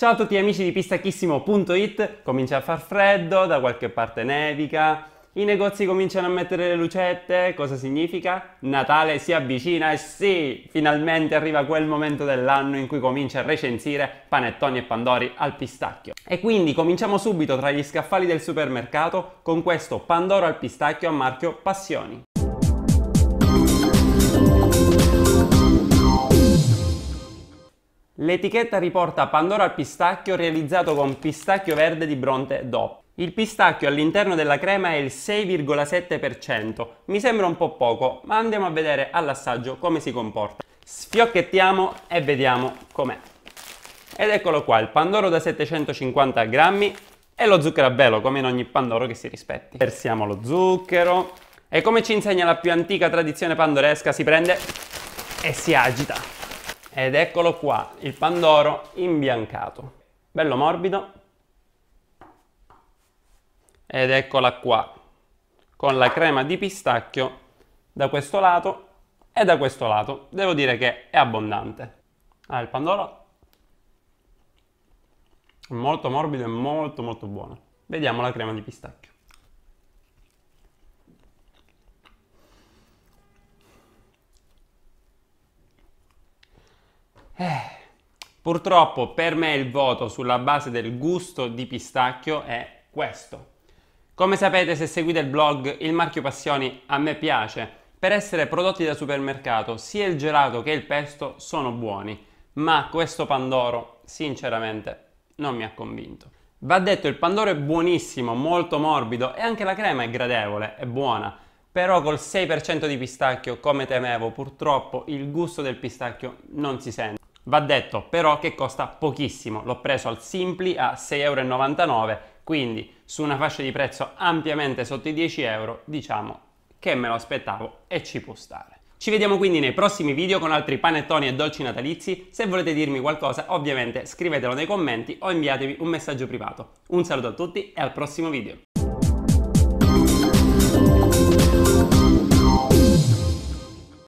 Ciao a tutti amici di pistacchissimo.it, comincia a far freddo, da qualche parte nevica, i negozi cominciano a mettere le lucette, cosa significa? Natale si avvicina e sì, finalmente arriva quel momento dell'anno in cui comincia a recensire panettoni e pandori al pistacchio. E quindi cominciamo subito tra gli scaffali del supermercato con questo pandoro al pistacchio a marchio Passioni. L'etichetta riporta Pandora al pistacchio realizzato con pistacchio verde di Bronte DOP. Il pistacchio all'interno della crema è il 6,7%. Mi sembra un po' poco, ma andiamo a vedere all'assaggio come si comporta. Sfiocchettiamo e vediamo com'è. Ed eccolo qua, il pandoro da 750 grammi e lo zucchero a velo, come in ogni pandoro che si rispetti. Versiamo lo zucchero e come ci insegna la più antica tradizione pandoresca, si prende e si agita. Ed eccolo qua, il pandoro imbiancato. Bello morbido. Ed eccola qua, con la crema di pistacchio da questo lato e da questo lato. Devo dire che è abbondante. Ah, il pandoro molto morbido e molto molto buono. Vediamo la crema di pistacchio. Eh. Purtroppo per me il voto sulla base del gusto di pistacchio è questo. Come sapete se seguite il blog, il marchio Passioni a me piace. Per essere prodotti da supermercato, sia il gelato che il pesto sono buoni, ma questo Pandoro, sinceramente, non mi ha convinto. Va detto, il Pandoro è buonissimo, molto morbido e anche la crema è gradevole, è buona, però col 6% di pistacchio, come temevo, purtroppo il gusto del pistacchio non si sente. Va detto però che costa pochissimo, l'ho preso al Simpli a 6,99 euro, quindi su una fascia di prezzo ampiamente sotto i 10 euro diciamo che me lo aspettavo e ci può stare. Ci vediamo quindi nei prossimi video con altri panettoni e dolci natalizi, se volete dirmi qualcosa ovviamente scrivetelo nei commenti o inviatevi un messaggio privato. Un saluto a tutti e al prossimo video!